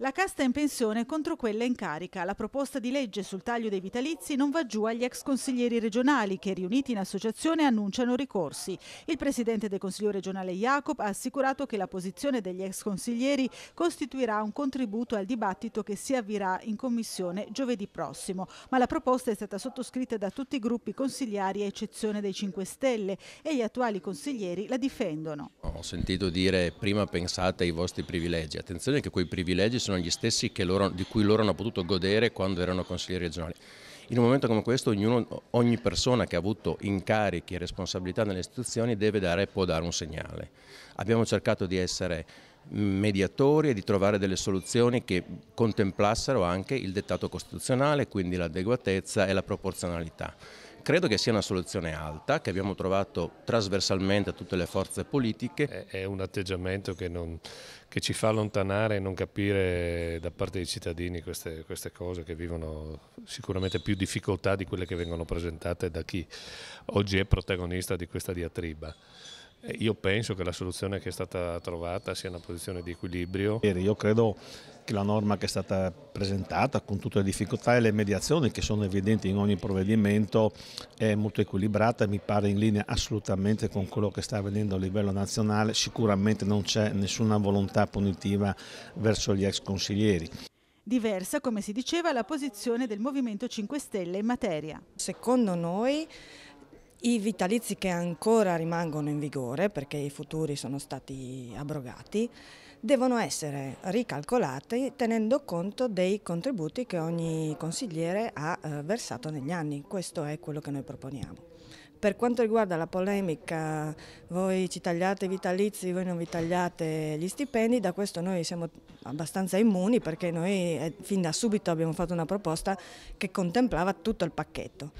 La casta in pensione contro quella in carica. La proposta di legge sul taglio dei vitalizi non va giù agli ex consiglieri regionali che riuniti in associazione annunciano ricorsi. Il presidente del Consiglio regionale Jacob ha assicurato che la posizione degli ex consiglieri costituirà un contributo al dibattito che si avvierà in commissione giovedì prossimo, ma la proposta è stata sottoscritta da tutti i gruppi consigliari a eccezione dei 5 Stelle e gli attuali consiglieri la difendono. Ho sentito dire prima pensate ai vostri privilegi, attenzione che quei privilegi sono sono gli stessi loro, di cui loro hanno potuto godere quando erano consiglieri regionali. In un momento come questo ognuno, ogni persona che ha avuto incarichi e responsabilità nelle istituzioni deve dare e può dare un segnale. Abbiamo cercato di essere mediatori e di trovare delle soluzioni che contemplassero anche il dettato costituzionale, quindi l'adeguatezza e la proporzionalità. Credo che sia una soluzione alta che abbiamo trovato trasversalmente a tutte le forze politiche. È, un atteggiamento che, non, che ci fa allontanare e non capire da parte dei cittadini queste, queste cose che vivono sicuramente più difficoltà di quelle che vengono presentate da chi oggi è protagonista di questa diatriba. Eh, io penso che la soluzione che è stata trovata sia una posizione di equilibrio. Io credo la norma che è stata presentata con tutte le difficoltà e le mediazioni che sono evidenti in ogni provvedimento è molto equilibrata e mi pare in linea assolutamente con quello che sta avvenendo a livello nazionale, sicuramente non c'è nessuna volontà punitiva verso gli ex consiglieri. Diversa, come si diceva, la posizione del Movimento 5 Stelle in materia. Secondo noi i vitalizi che ancora rimangono in vigore, perché i futuri sono stati abrogati, devono essere ricalcolati tenendo conto dei contributi che ogni consigliere ha eh, versato negli anni. Questo è quello che noi proponiamo. Per quanto riguarda la polemica, voi ci tagliate i vitalizi, voi non vi tagliate gli stipendi, da questo noi siamo abbastanza immuni perché noi eh, fin da subito abbiamo fatto una proposta che contemplava tutto il pacchetto.